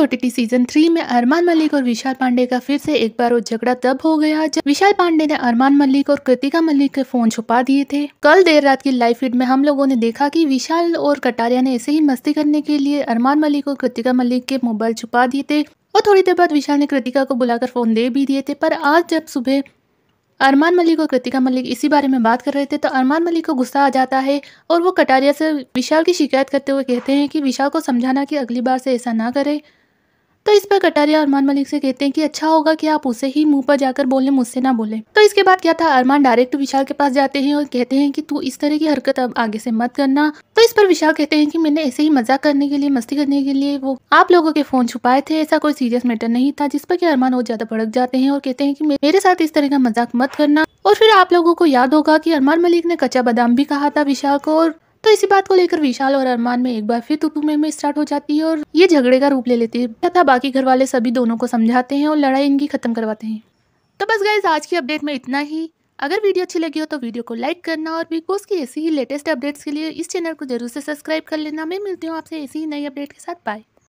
ओ season three में अरमान मलिक और विशाल पांडे का फिर से एक बार वो झगड़ा तब हो गया जब विशाल पांडे ने अरमान मलिक और कृतिका मलिक के फोन छुपा दिए थे कल देर रात की लाइव फीड में हम लोगों ने देखा कि विशाल और कटारिया ने ऐसे ही मस्ती करने के लिए अरमान मलिक और कृतिका मलिक के मोबाइल छुपा दिए थे और थोड़ी देर बाद विशाल ने कृतिका को बुलाकर फोन दे भी दिए थे पर आज जब सुबह अरमान मलिक और कृतिका मलिक इसी बारे में बात कर रहे थे तो अरमान मलिक को गुस्सा आ जाता है और वो कटारिया से विशाल की शिकायत करते हुए कहते हैं कि विशाल को समझाना कि अगली बार से ऐसा ना करे तो इस पर कटारिया अरमान मलिक से कहते हैं कि अच्छा होगा कि आप उसे ही मुंह पर जाकर बोले मुझसे ना बोले तो इसके बाद क्या था अरमान डायरेक्ट विशाल के पास जाते हैं और कहते हैं कि तू इस तरह की हरकत अब आगे से मत करना तो इस पर विशाल कहते हैं कि मैंने ऐसे ही मजाक करने के लिए मस्ती करने के लिए वो आप लोगों के फोन छुपाए थे ऐसा कोई सीरियस मैटर नहीं था जिस पर की अरमान और ज्यादा भड़क जाते हैं और कहते हैं की मेरे साथ इस तरह का मजाक मत करना और फिर आप लोगों को याद होगा की अरमान मलिक ने कच्चा बादाम भी कहा था विशाल को और तो इसी बात को लेकर विशाल और अरमान में एक बार फिर तुतुमे में स्टार्ट हो जाती है और ये झगड़े का रूप ले लेते हैं तथा बाकी घर वाले सभी दोनों को समझाते हैं और लड़ाई इनकी खत्म करवाते हैं तो बस गाइज आज की अपडेट में इतना ही अगर वीडियो अच्छी लगी हो तो वीडियो को लाइक करना और बिग बॉस की ऐसी ही लेटेस्ट अपडेट्स के लिए इस चैनल को जरूर से सब्सक्राइब कर लेना मैं मिलती हूँ आपसे ऐसी ही नई अपडेट के साथ बाय